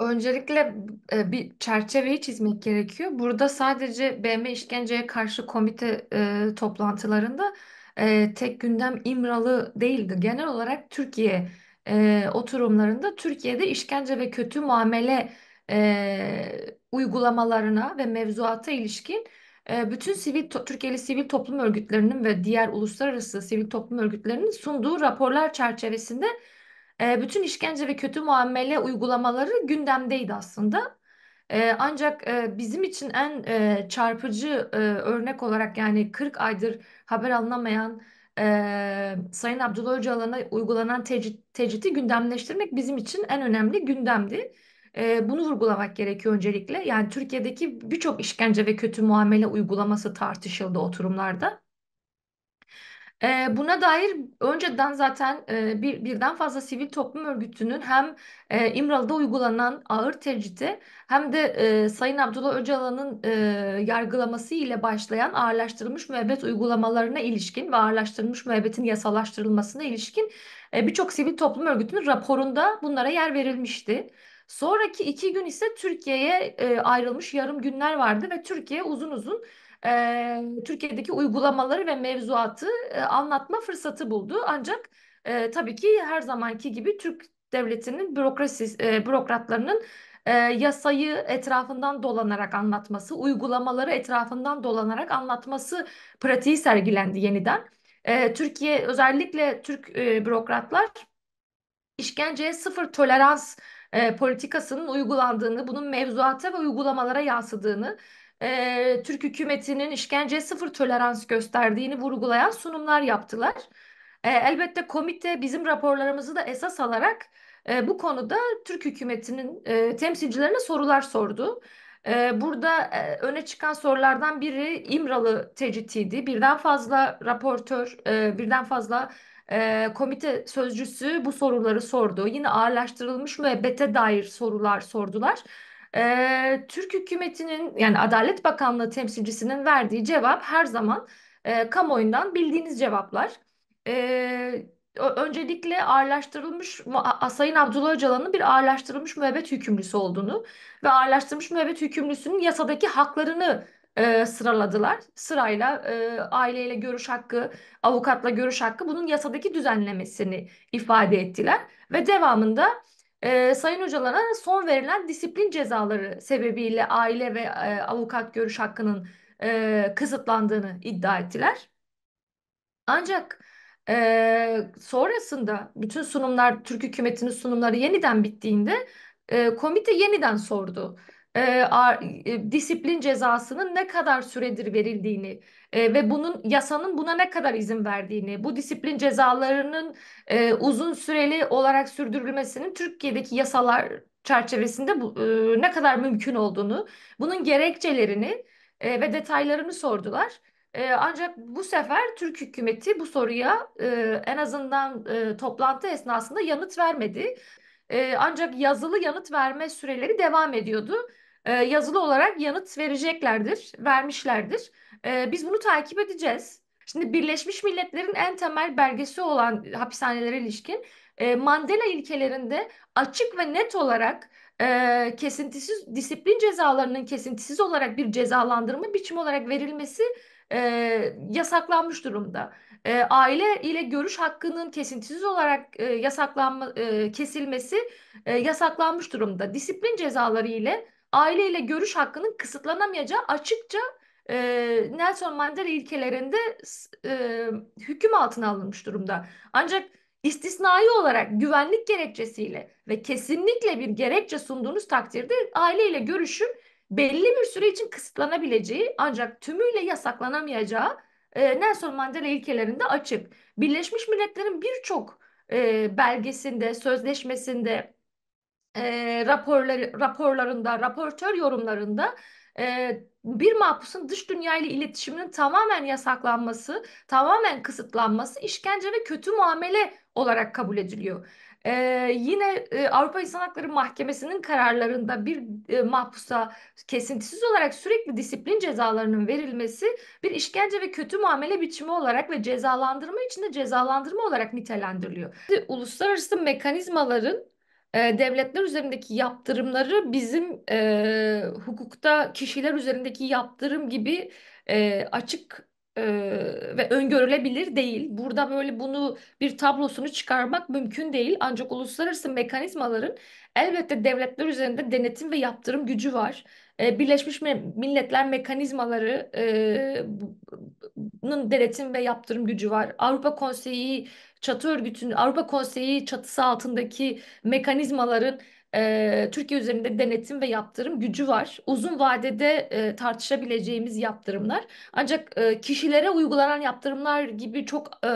Öncelikle e, bir çerçeveyi çizmek gerekiyor. Burada sadece BM işkenceye karşı komite e, toplantılarında e, tek gündem İmralı değildi. Genel olarak Türkiye e, oturumlarında Türkiye'de işkence ve kötü muamele e, uygulamalarına ve mevzuata ilişkin e, bütün sivil Türkiye'li sivil toplum örgütlerinin ve diğer uluslararası sivil toplum örgütlerinin sunduğu raporlar çerçevesinde e, bütün işkence ve kötü muamele uygulamaları gündemdeydi aslında. E, ancak e, bizim için en e, çarpıcı e, örnek olarak yani 40 aydır haber alınamayan e, Sayın Abdullah Öcalan'a uygulanan tecrit, tecriti gündemleştirmek bizim için en önemli gündemdi. E, bunu vurgulamak gerekiyor öncelikle. Yani Türkiye'deki birçok işkence ve kötü muamele uygulaması tartışıldı oturumlarda. Eee, buna dair önceden zaten eee, bir birden fazla sivil toplum örgütünün hem eee, İmralı'da uygulanan ağır tecridi hem de eee, Sayın Abdullah Öcalan'ın eee, yargılaması ile başlayan ağırlaştırılmış müebbet uygulamalarına ilişkin ve ağırlaştırılmış müebbetin yasalaştırılmasına ilişkin eee, birçok sivil toplum örgütünün raporunda bunlara yer verilmişti. Sonraki iki gün ise Türkiye'ye eee, ayrılmış yarım günler vardı ve Türkiye uzun uzun e, Türkiye'deki uygulamaları ve mevzuatı e, anlatma fırsatı buldu. Ancak e, tabii ki her zamanki gibi Türk devletinin bürokrasi, e, bürokratlarının e, yasayı etrafından dolanarak anlatması, uygulamaları etrafından dolanarak anlatması pratiği sergilendi yeniden. E, Türkiye özellikle Türk e, bürokratlar işkenceye sıfır tolerans e, politikasının uygulandığını, bunun mevzuata ve uygulamalara yansıdığını e, Türk hükümetinin işkenceye sıfır tolerans gösterdiğini vurgulayan sunumlar yaptılar. E, elbette komite bizim raporlarımızı da esas alarak e, bu konuda Türk hükümetinin e, temsilcilerine sorular sordu. E, burada e, öne çıkan sorulardan biri İmralı tecritiydi. Birden fazla raportör, e, birden fazla e, komite sözcüsü bu soruları sordu. Yine ağırlaştırılmış müebbete dair sorular sordular. E, Türk hükümetinin yani Adalet Bakanlığı temsilcisinin verdiği cevap her zaman e, kamuoyundan bildiğiniz cevaplar. E, öncelikle ağırlaştırılmış Sayın Abdullah Öcalan'ın bir ağırlaştırılmış müebbet hükümlüsü olduğunu ve ağırlaştırılmış müebbet hükümlüsünün yasadaki haklarını e, sıraladılar. Sırayla e, aileyle görüş hakkı, avukatla görüş hakkı bunun yasadaki düzenlemesini ifade ettiler ve devamında e, sayın hocalara son verilen disiplin cezaları sebebiyle aile ve e, avukat görüş hakkının e, kısıtlandığını iddia ettiler. Ancak e, sonrasında bütün sunumlar, Türk hükümetinin sunumları yeniden bittiğinde e, komite yeniden sordu. E, e, disiplin cezasının ne kadar süredir verildiğini e, ve bunun yasanın buna ne kadar izin verdiğini, bu disiplin cezalarının e, uzun süreli olarak sürdürülmesinin Türkiye'deki yasalar çerçevesinde bu, e, ne kadar mümkün olduğunu, bunun gerekçelerini e, ve detaylarını sordular. E, ancak bu sefer Türk hükümeti bu soruya e, en azından e, toplantı esnasında yanıt vermedi. E, ancak yazılı yanıt verme süreleri devam ediyordu e, yazılı olarak yanıt vereceklerdir, vermişlerdir. E, biz bunu takip edeceğiz. Şimdi Birleşmiş Milletler'in en temel belgesi olan hapishanelere ilişkin e, Mandela ilkelerinde açık ve net olarak e, kesintisiz disiplin cezalarının kesintisiz olarak bir cezalandırma biçimi olarak verilmesi e, yasaklanmış durumda. E, aile ile görüş hakkının kesintisiz olarak e, yasaklanma e, kesilmesi e, yasaklanmış durumda. Disiplin cezaları ile aileyle görüş hakkının kısıtlanamayacağı açıkça e, Nelson Mandela ilkelerinde e, hüküm altına alınmış durumda. Ancak istisnai olarak güvenlik gerekçesiyle ve kesinlikle bir gerekçe sunduğunuz takdirde aileyle görüşün belli bir süre için kısıtlanabileceği ancak tümüyle yasaklanamayacağı e, Nelson Mandela ilkelerinde açık. Birleşmiş Milletler'in birçok e, belgesinde, sözleşmesinde e, raporları, raporlarında, raportör yorumlarında e, bir mahpusun dış dünya ile iletişiminin tamamen yasaklanması, tamamen kısıtlanması işkence ve kötü muamele olarak kabul ediliyor. Ee, yine e, Avrupa İnsan Hakları Mahkemesi'nin kararlarında bir e, mahpusa kesintisiz olarak sürekli disiplin cezalarının verilmesi bir işkence ve kötü muamele biçimi olarak ve cezalandırma içinde cezalandırma olarak nitelendiriliyor. Uluslararası mekanizmaların ee, devletler üzerindeki yaptırımları bizim e, hukukta kişiler üzerindeki yaptırım gibi e, açık e, ve öngörülebilir değil. Burada böyle bunu bir tablosunu çıkarmak mümkün değil. Ancak uluslararası mekanizmaların elbette devletler üzerinde denetim ve yaptırım gücü var. E, Birleşmiş Milletler mekanizmaları e, denetim ve yaptırım gücü var. Avrupa Konseyi çatı örgütünün Avrupa Konseyi çatısı altındaki mekanizmaların e, Türkiye üzerinde denetim ve yaptırım gücü var. Uzun vadede e, tartışabileceğimiz yaptırımlar. Ancak e, kişilere uygulanan yaptırımlar gibi çok e,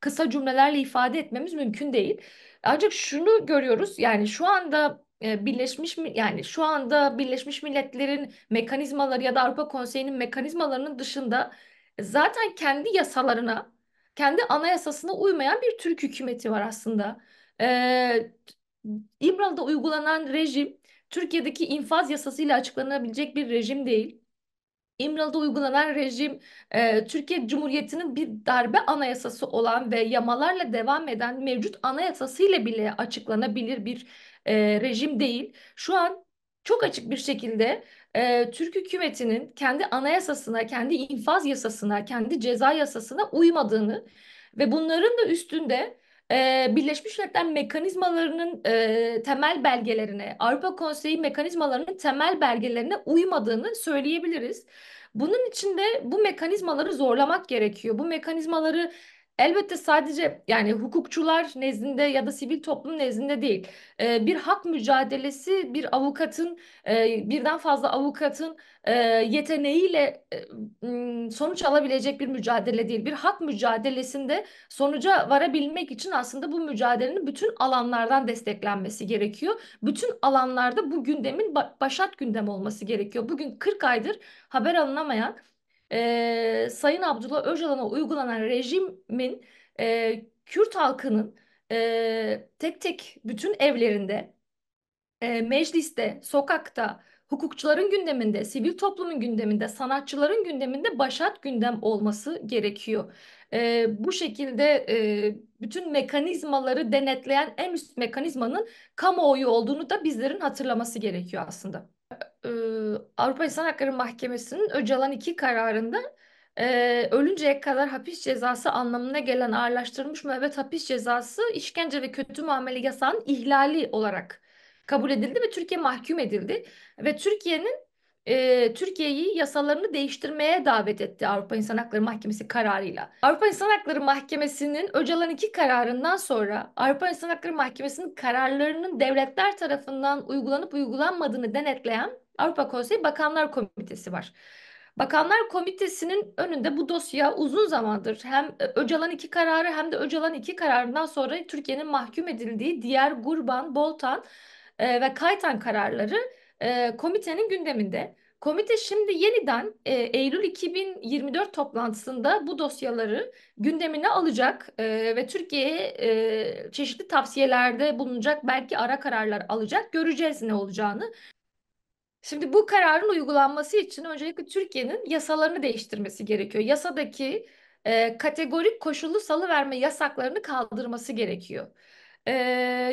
kısa cümlelerle ifade etmemiz mümkün değil. Ancak şunu görüyoruz yani şu anda e, Birleşmiş yani şu anda Birleşmiş Milletler'in mekanizmaları ya da Avrupa Konseyi'nin mekanizmalarının dışında zaten kendi yasalarına, kendi anayasasına uymayan bir Türk hükümeti var aslında. Ee, İmralı'da uygulanan rejim Türkiye'deki infaz yasasıyla açıklanabilecek bir rejim değil. İmralı'da uygulanan rejim e, Türkiye Cumhuriyeti'nin bir darbe anayasası olan ve yamalarla devam eden mevcut anayasasıyla bile açıklanabilir bir e, rejim değil. Şu an çok açık bir şekilde e, Türk hükümetinin kendi anayasasına, kendi infaz yasasına, kendi ceza yasasına uymadığını ve bunların da üstünde e, Birleşmiş Milletler mekanizmalarının e, temel belgelerine, Avrupa Konseyi mekanizmalarının temel belgelerine uymadığını söyleyebiliriz. Bunun için de bu mekanizmaları zorlamak gerekiyor. Bu mekanizmaları Elbette sadece yani hukukçular nezdinde ya da sivil toplum nezdinde değil. E, bir hak mücadelesi bir avukatın e, birden fazla avukatın e, yeteneğiyle e, sonuç alabilecek bir mücadele değil. Bir hak mücadelesinde sonuca varabilmek için aslında bu mücadelenin bütün alanlardan desteklenmesi gerekiyor. Bütün alanlarda bu gündemin başat gündem olması gerekiyor. Bugün 40 aydır haber alınamayan e, Sayın Abdullah Öcalan'a uygulanan rejimin e, Kürt halkının e, tek tek bütün evlerinde, e, mecliste, sokakta, hukukçuların gündeminde, sivil toplumun gündeminde, sanatçıların gündeminde başat gündem olması gerekiyor. E, bu şekilde e, bütün mekanizmaları denetleyen en üst mekanizmanın kamuoyu olduğunu da bizlerin hatırlaması gerekiyor aslında e, Avrupa İnsan Hakları Mahkemesi'nin Öcalan 2 kararında e, ölünceye kadar hapis cezası anlamına gelen ağırlaştırılmış müebbet hapis cezası işkence ve kötü muamele yasağının ihlali olarak kabul edildi ve Türkiye mahkum edildi. Ve Türkiye'nin e, Türkiye'yi yasalarını değiştirmeye davet etti Avrupa İnsan Hakları Mahkemesi kararıyla. Avrupa İnsan Hakları Mahkemesi'nin Öcalan 2 kararından sonra Avrupa İnsan Hakları Mahkemesi'nin kararlarının devletler tarafından uygulanıp uygulanmadığını denetleyen Avrupa Konseyi Bakanlar Komitesi var. Bakanlar Komitesi'nin önünde bu dosya uzun zamandır hem e, Öcalan 2 kararı hem de Öcalan 2 kararından sonra Türkiye'nin mahkum edildiği diğer Gurban, Boltan e, ve Kaytan kararları e, komitenin gündeminde. Komite şimdi yeniden e, Eylül 2024 toplantısında bu dosyaları gündemine alacak e, ve Türkiye'ye e, çeşitli tavsiyelerde bulunacak, belki ara kararlar alacak. Göreceğiz ne olacağını. Şimdi bu kararın uygulanması için öncelikle Türkiye'nin yasalarını değiştirmesi gerekiyor. Yasadaki e, kategorik koşullu salıverme yasaklarını kaldırması gerekiyor. E,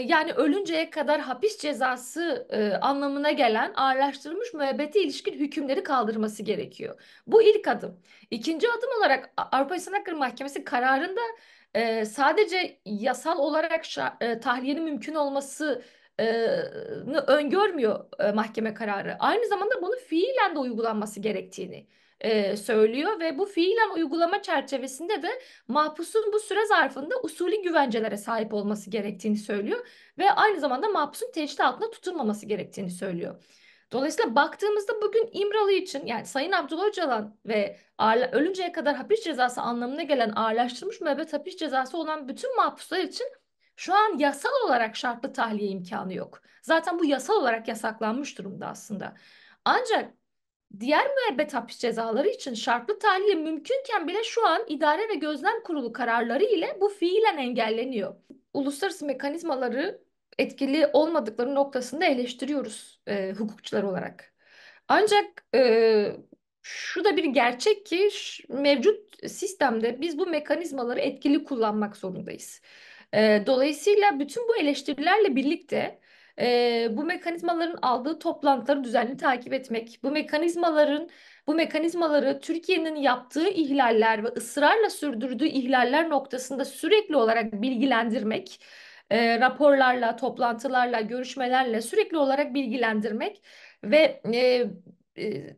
yani ölünceye kadar hapis cezası e, anlamına gelen ağırlaştırılmış müebbete ilişkin hükümleri kaldırması gerekiyor. Bu ilk adım. İkinci adım olarak Avrupa İnsan Hakları Mahkemesi kararında e, sadece yasal olarak şa- e, tahliyenin mümkün olması öngörmüyor e, mahkeme kararı. Aynı zamanda bunu fiilen de uygulanması gerektiğini e, söylüyor ve bu fiilen uygulama çerçevesinde de mahpusun bu süre zarfında usulü güvencelere sahip olması gerektiğini söylüyor ve aynı zamanda mahpusun teşhis altında tutulmaması gerektiğini söylüyor. Dolayısıyla baktığımızda bugün İmralı için yani Sayın Abdullah Öcalan ve ağırla, ölünceye kadar hapis cezası anlamına gelen ağırlaştırılmış müebbet hapis cezası olan bütün mahpuslar için şu an yasal olarak şartlı tahliye imkanı yok. Zaten bu yasal olarak yasaklanmış durumda aslında. Ancak diğer müebbet hapis cezaları için şartlı tahliye mümkünken bile şu an idare ve gözlem kurulu kararları ile bu fiilen engelleniyor. Uluslararası mekanizmaları etkili olmadıkları noktasında eleştiriyoruz e, hukukçular olarak. Ancak e, şu da bir gerçek ki mevcut sistemde biz bu mekanizmaları etkili kullanmak zorundayız. E, dolayısıyla bütün bu eleştirilerle birlikte e, bu mekanizmaların aldığı toplantıları düzenli takip etmek, bu mekanizmaların bu mekanizmaları Türkiye'nin yaptığı ihlaller ve ısrarla sürdürdüğü ihlaller noktasında sürekli olarak bilgilendirmek, e, raporlarla, toplantılarla, görüşmelerle sürekli olarak bilgilendirmek ve e,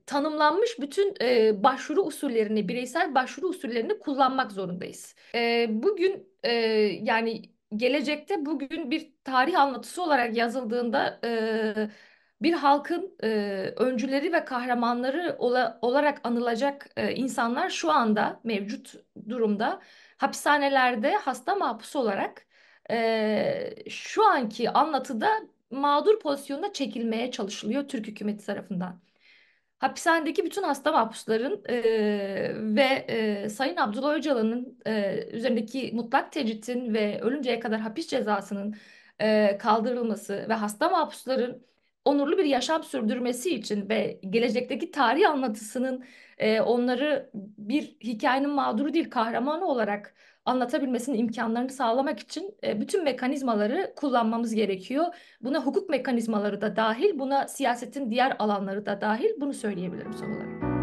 tanımlanmış bütün e, başvuru usullerini, bireysel başvuru usullerini kullanmak zorundayız. E, bugün e, yani gelecekte bugün bir tarih anlatısı olarak yazıldığında e, bir halkın e, öncüleri ve kahramanları ola, olarak anılacak e, insanlar şu anda mevcut durumda hapishanelerde hasta mahpus olarak e, şu anki anlatıda mağdur pozisyonda çekilmeye çalışılıyor Türk hükümeti tarafından hapishanedeki bütün hasta mahpusların e, ve e, Sayın Abdullah Öcalan'ın e, üzerindeki mutlak tecritin ve ölünceye kadar hapis cezasının e, kaldırılması ve hasta mahpusların onurlu bir yaşam sürdürmesi için ve gelecekteki tarih anlatısının e, onları bir hikayenin mağduru değil kahramanı olarak anlatabilmesinin imkanlarını sağlamak için e, bütün mekanizmaları kullanmamız gerekiyor. Buna hukuk mekanizmaları da dahil, buna siyasetin diğer alanları da dahil bunu söyleyebilirim son olarak.